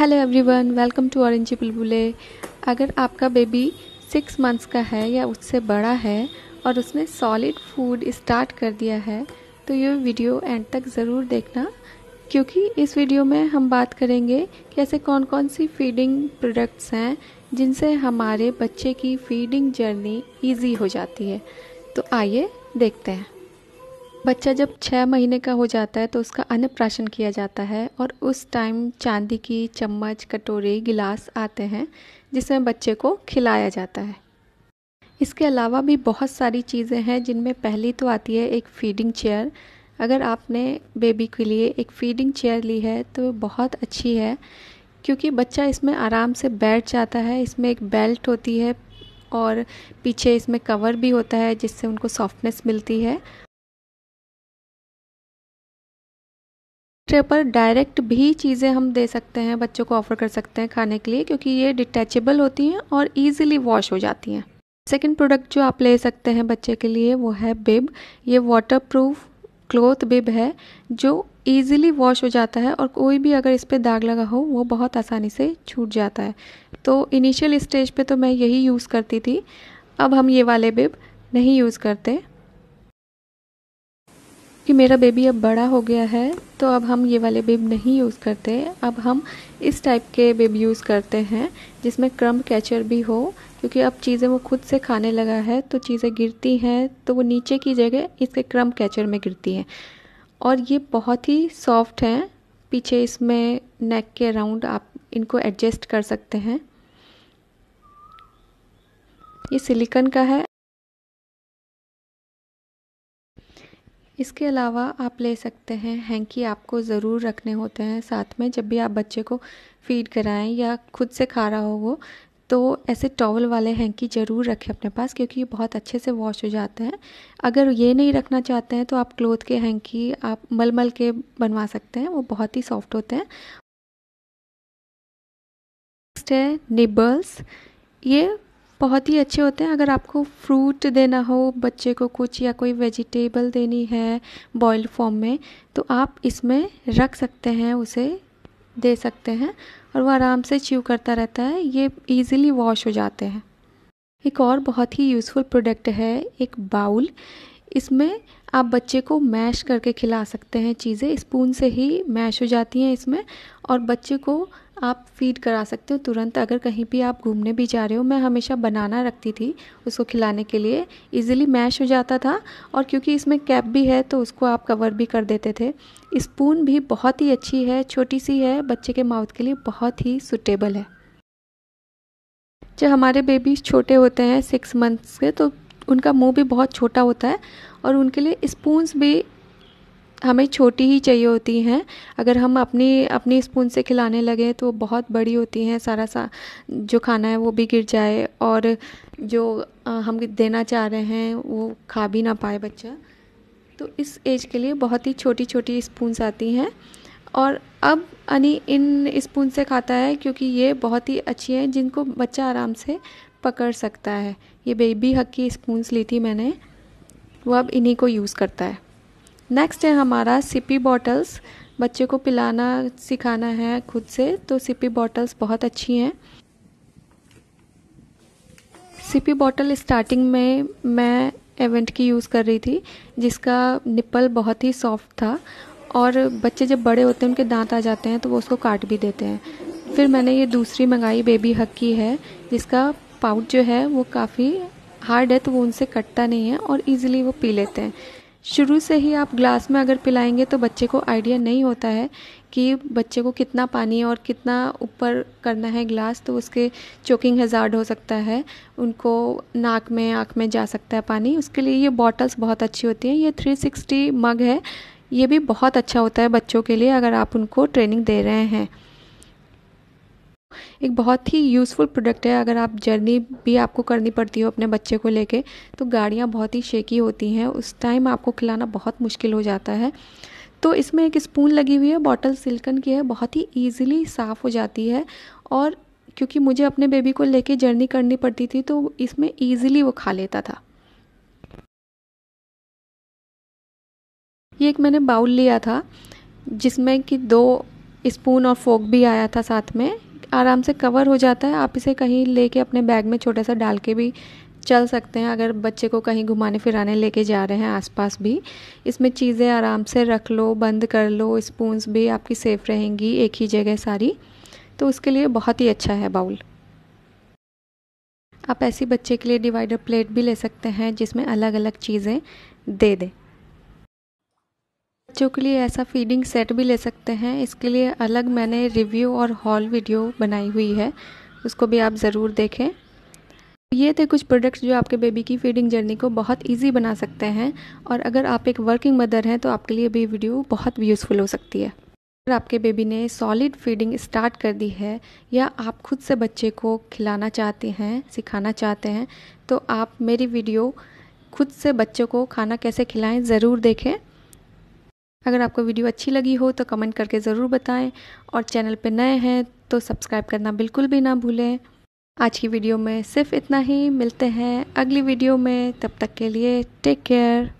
hello everyone welcome to ऑरेंजी बुलबुले अगर आपका बेबी सिक्स मंथ्स का है या उससे बड़ा है और उसने सॉलिड फूड स्टार्ट कर दिया है तो ये वीडियो एंड तक ज़रूर देखना क्योंकि इस वीडियो में हम बात करेंगे कि ऐसे कौन कौन सी फीडिंग प्रोडक्ट्स हैं जिनसे हमारे बच्चे की फीडिंग जर्नी ईजी हो जाती है तो आइए देखते हैं बच्चा जब छः महीने का हो जाता है तो उसका अन्नप्राशन किया जाता है और उस टाइम चांदी की चम्मच कटोरी गिलास आते हैं जिसमें बच्चे को खिलाया जाता है इसके अलावा भी बहुत सारी चीज़ें हैं जिनमें पहली तो आती है एक फीडिंग चेयर अगर आपने बेबी के लिए एक फीडिंग चेयर ली है तो बहुत अच्छी है क्योंकि बच्चा इसमें आराम से बैठ जाता है इसमें एक बेल्ट होती है और पीछे इसमें कवर भी होता है जिससे उनको सॉफ्टनेस मिलती है ट्रे पर डायरेक्ट भी चीज़ें हम दे सकते हैं बच्चों को ऑफ़र कर सकते हैं खाने के लिए क्योंकि ये डिटैचेबल होती हैं और ईजिली वॉश हो जाती हैं सेकेंड प्रोडक्ट जो आप ले सकते हैं बच्चे के लिए वो है बिब ये वाटर प्रूफ क्लोथ बिब है जो ईजिली वॉश हो जाता है और कोई भी अगर इस पर दाग लगा हो वो बहुत आसानी से छूट जाता है तो इनिशियल स्टेज पे तो मैं यही यूज़ करती थी अब हम ये वाले बिब नहीं यूज़ करते कि मेरा बेबी अब बड़ा हो गया है तो अब हम ये वाले बेब नहीं यूज़ करते अब हम इस टाइप के बेब यूज़ करते हैं जिसमें क्रम कैचर भी हो क्योंकि अब चीज़ें वो खुद से खाने लगा है तो चीज़ें गिरती हैं तो वो नीचे की जगह इसके क्रम कैचर में गिरती हैं और ये बहुत ही सॉफ्ट हैं पीछे इसमें नेक के अराउंड आप इनको एडजस्ट कर सकते हैं ये सिलिकन का है इसके अलावा आप ले सकते हैं हैंकी आपको ज़रूर रखने होते हैं साथ में जब भी आप बच्चे को फीड कराएं या खुद से खा रहा हो वो तो ऐसे टॉवल वाले हैंकी ज़रूर रखें अपने पास क्योंकि ये बहुत अच्छे से वॉश हो जाते हैं अगर ये नहीं रखना चाहते हैं तो आप क्लोथ के हैंकी आप मलमल के बनवा सकते हैं वो बहुत ही सॉफ्ट होते हैं नेक्स्ट है निबल्स ये बहुत ही अच्छे होते हैं अगर आपको फ्रूट देना हो बच्चे को कुछ या कोई वेजिटेबल देनी है बॉयल फॉर्म में तो आप इसमें रख सकते हैं उसे दे सकते हैं और वो आराम से च्यू करता रहता है ये इजीली वॉश हो जाते हैं एक और बहुत ही यूज़फुल प्रोडक्ट है एक बाउल इसमें आप बच्चे को मैश करके खिला सकते हैं चीज़ें स्पून से ही मैश हो जाती हैं इसमें और बच्चे को आप फीड करा सकते हो तुरंत अगर कहीं भी आप घूमने भी जा रहे हो मैं हमेशा बनाना रखती थी उसको खिलाने के लिए इजीली मैश हो जाता था और क्योंकि इसमें कैप भी है तो उसको आप कवर भी कर देते थे स्पून भी बहुत ही अच्छी है छोटी सी है बच्चे के माउथ के लिए बहुत ही सुटेबल है जब हमारे बेबीज छोटे होते हैं सिक्स मंथ्स के तो उनका मुंह भी बहुत छोटा होता है और उनके लिए स्पून्स भी हमें छोटी ही चाहिए होती हैं अगर हम अपनी अपनी स्पून से खिलाने लगे तो बहुत बड़ी होती हैं सारा सा जो खाना है वो भी गिर जाए और जो हम देना चाह रहे हैं वो खा भी ना पाए बच्चा तो इस एज के लिए बहुत ही छोटी छोटी स्पूंस आती हैं और अब अनि इन स्पून से खाता है क्योंकि ये बहुत ही अच्छी हैं जिनको बच्चा आराम से पकड़ सकता है ये बेबी हक की स्पून्स ली थी मैंने वो अब इन्हीं को यूज़ करता है नेक्स्ट है हमारा सिपी बॉटल्स बच्चे को पिलाना सिखाना है खुद से तो सिपी बॉटल्स बहुत अच्छी हैं सिपी बॉटल स्टार्टिंग में मैं एवेंट की यूज़ कर रही थी जिसका निप्पल बहुत ही सॉफ्ट था और बच्चे जब बड़े होते हैं उनके दांत आ जाते हैं तो वो उसको काट भी देते हैं फिर मैंने ये दूसरी मंगाई बेबी हक की है जिसका पाउच जो है वो काफ़ी हार्ड है तो वो उनसे कटता नहीं है और इजीली वो पी लेते हैं शुरू से ही आप ग्लास में अगर पिलाएंगे तो बच्चे को आइडिया नहीं होता है कि बच्चे को कितना पानी और कितना ऊपर करना है ग्लास तो उसके चोकिंग हजार्ड हो सकता है उनको नाक में आँख में जा सकता है पानी उसके लिए ये बॉटल्स बहुत अच्छी होती हैं ये 360 मग है ये भी बहुत अच्छा होता है बच्चों के लिए अगर आप उनको ट्रेनिंग दे रहे हैं एक बहुत ही यूज़फुल प्रोडक्ट है अगर आप जर्नी भी आपको करनी पड़ती हो अपने बच्चे को लेके तो गाड़ियाँ बहुत ही शेकी होती हैं उस टाइम आपको खिलाना बहुत मुश्किल हो जाता है तो इसमें एक स्पून लगी हुई है बॉटल सिल्कन की है बहुत ही ईजिली साफ़ हो जाती है और क्योंकि मुझे अपने बेबी को लेके जर्नी करनी पड़ती थी तो इसमें ईजिली वो खा लेता था ये एक मैंने बाउल लिया था जिसमें कि दो स्पून और फोक भी आया था साथ में आराम से कवर हो जाता है आप इसे कहीं लेके अपने बैग में छोटा सा डाल के भी चल सकते हैं अगर बच्चे को कहीं घुमाने फिराने लेके जा रहे हैं आसपास भी इसमें चीज़ें आराम से रख लो बंद कर लो स्पून्स भी आपकी सेफ़ रहेंगी एक ही जगह सारी तो उसके लिए बहुत ही अच्छा है बाउल आप ऐसी बच्चे के लिए डिवाइडर प्लेट भी ले सकते हैं जिसमें अलग अलग चीज़ें दे दें बच्चों के लिए ऐसा फीडिंग सेट भी ले सकते हैं इसके लिए अलग मैंने रिव्यू और हॉल वीडियो बनाई हुई है उसको भी आप ज़रूर देखें ये थे कुछ प्रोडक्ट्स जो आपके बेबी की फीडिंग जर्नी को बहुत इजी बना सकते हैं और अगर आप एक वर्किंग मदर हैं तो आपके लिए भी वीडियो बहुत यूज़फुल हो सकती है अगर आपके बेबी ने सॉलिड फीडिंग स्टार्ट कर दी है या आप खुद से बच्चे को खिलाना चाहते हैं सिखाना चाहते हैं तो आप मेरी वीडियो खुद से बच्चों को खाना कैसे खिलाएं ज़रूर देखें अगर आपको वीडियो अच्छी लगी हो तो कमेंट करके ज़रूर बताएं और चैनल पर नए हैं तो सब्सक्राइब करना बिल्कुल भी ना भूलें आज की वीडियो में सिर्फ इतना ही मिलते हैं अगली वीडियो में तब तक के लिए टेक केयर